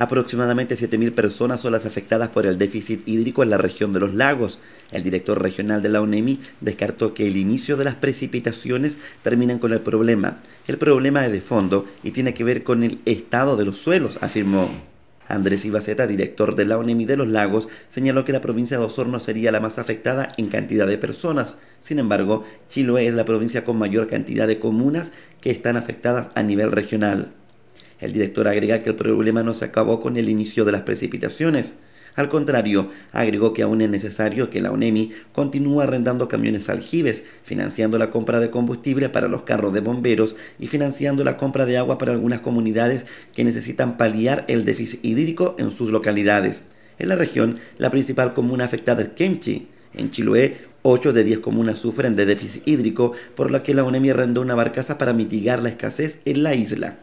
Aproximadamente 7.000 personas son las afectadas por el déficit hídrico en la región de los lagos. El director regional de la ONEMI descartó que el inicio de las precipitaciones terminan con el problema. El problema es de fondo y tiene que ver con el estado de los suelos, afirmó. Andrés Ibaceta, director de la ONEMI de los Lagos, señaló que la provincia de Osorno sería la más afectada en cantidad de personas. Sin embargo, Chiloé es la provincia con mayor cantidad de comunas que están afectadas a nivel regional. El director agrega que el problema no se acabó con el inicio de las precipitaciones. Al contrario, agregó que aún es necesario que la UNEMI continúe arrendando camiones aljibes, financiando la compra de combustible para los carros de bomberos y financiando la compra de agua para algunas comunidades que necesitan paliar el déficit hídrico en sus localidades. En la región, la principal comuna afectada es Kemchi. En Chiloé, 8 de 10 comunas sufren de déficit hídrico, por lo que la UNEMI arrendó una barcaza para mitigar la escasez en la isla.